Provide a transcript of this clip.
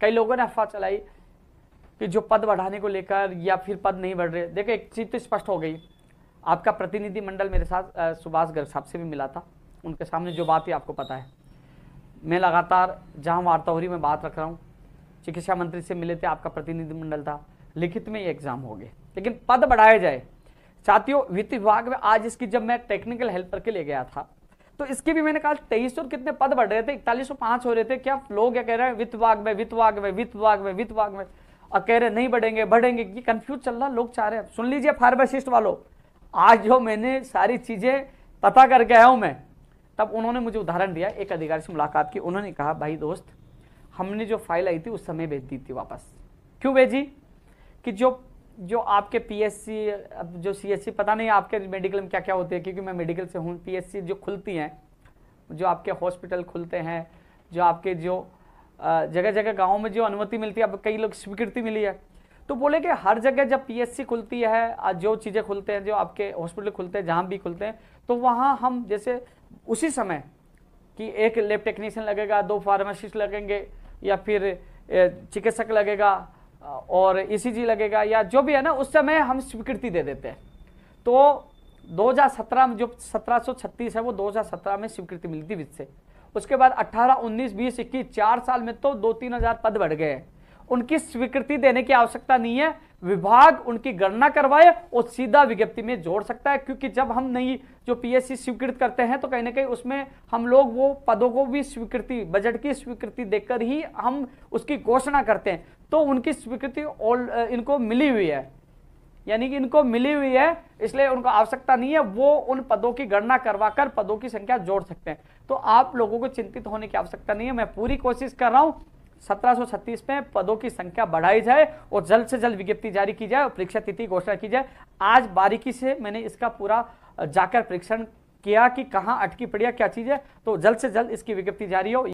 कई लोगों ने अफवाह चलाई कि जो पद बढ़ाने को लेकर या फिर पद नहीं बढ़ रहे देखो एक चीज़ तो स्पष्ट हो गई आपका प्रतिनिधिमंडल मेरे साथ सुभाष गर्ग साहब से भी मिला था उनके सामने जो बात है आपको पता है मैं लगातार जहाँ वार्ता हो रही मैं बात रख रहा हूँ चिकित्सा मंत्री से मिले थे आपका प्रतिनिधिमंडल था लिखित में ये एग्ज़ाम हो गए लेकिन पद बढ़ाया जाए साथियों वित्त विभाग में आज इसकी जब मैं टेक्निकल हेल्पर के लिए गया था तो इसके भी मैंने कहा तेईस और कितने पद बढ़ रहे थे इकतालीस पांच हो रहे थे क्या लोग क्या कह रहे हैं वित्त वाग में वित्त वाग में वित्त वाग में वित्त वाग में और कह रहे नहीं बढ़ेंगे बढ़ेंगे ये कंफ्यूज चल रहा लोग चाह रहे हैं सुन लीजिए फार्मासिस्ट वालों आज जो मैंने सारी चीजें पता करके आया हूं मैं तब उन्होंने मुझे उदाहरण दिया एक अधिकारी से मुलाकात की उन्होंने कहा भाई दोस्त हमने जो फाइल आई थी उस समय भेज दी थी वापस क्यों भेजी कि जो जो आपके पीएससी जो सीएससी पता नहीं आपके मेडिकल में क्या क्या होते हैं क्योंकि मैं मेडिकल से हूँ पीएससी जो खुलती हैं जो आपके हॉस्पिटल खुलते हैं जो आपके जो जगह जगह गाँव में जो अनुमति मिलती है अब कई लोग स्वीकृति मिली है तो बोले कि हर जगह जब पीएससी खुलती है जो चीज़ें खुलते हैं जो आपके हॉस्पिटल खुलते हैं जहाँ भी खुलते हैं तो वहाँ हम जैसे उसी समय कि एक लेब टेक्नीशियन लगेगा दो फार्मासिस्ट लगेंगे या फिर चिकित्सक लगेगा और ई लगेगा या जो भी है ना उस समय हम स्वीकृति दे देते हैं तो 2017 में जो 1736 है वो 2017 में स्वीकृति मिलती थी वित्त से उसके बाद 18, 19, 20, 21 चार साल में तो दो तीन हजार पद बढ़ गए हैं उनकी स्वीकृति देने की आवश्यकता नहीं है विभाग उनकी गणना करवाए और सीधा विज्ञप्ति में जोड़ सकता है क्योंकि जब हम नई जो पीएससी स्वीकृत करते हैं तो कहीं ना कहीं उसमें हम लोग वो पदों को भी स्वीकृति बजट की स्वीकृति देकर ही हम उसकी घोषणा करते हैं तो उनकी स्वीकृति ऑल इनको मिली हुई है यानी कि इनको मिली हुई है इसलिए उनको आवश्यकता नहीं है वो उन पदों की गणना करवाकर पदों की संख्या जोड़ सकते हैं तो आप लोगों को चिंतित होने की आवश्यकता नहीं है मैं पूरी कोशिश कर रहा हूं 1736 में पदों की संख्या बढ़ाई जाए और जल्द से जल्द विज्ञप्ति जारी की जाए और परीक्षा तिथि घोषणा की जाए आज बारीकी से मैंने इसका पूरा जाकर परीक्षण किया कि कहाँ अटकी पड़िया क्या चीज़ है तो जल्द से जल्द इसकी विज्ञप्ति जारी हो